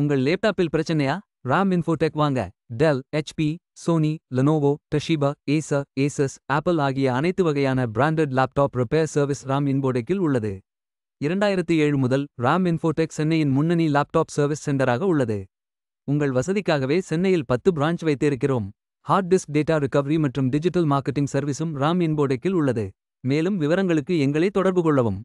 உங்கள் லேப்டாப்பில் பிரச்சனையா ராம் இன்ஃபோடெக் வாங்க Dell HP Sony Lenovo Toshiba Acer Asus Apple ஆகிய அனைத்து வகையான branded laptop repair service Ram இன்போடெக்கில் உள்ளது இரண்டாயிரத்தி ஏழு முதல் ராம் இன்ஃபோடெக் சென்னையின் முன்னணி லேப்டாப் சர்வீஸ் சென்டராக உள்ளது உங்கள் வசதிக்காகவே சென்னையில் பத்து பிரான்ச் வைத்திருக்கிறோம் ஹார்ட் டிஸ்க் டேட்டா ரிகவரி மற்றும் டிஜிட்டல் மார்க்கெட்டிங் சர்வீஸும் ராம் இன்போடெக்கில் உள்ளது மேலும் விவரங்களுக்கு எங்களை தொடர்பு கொள்ளவும்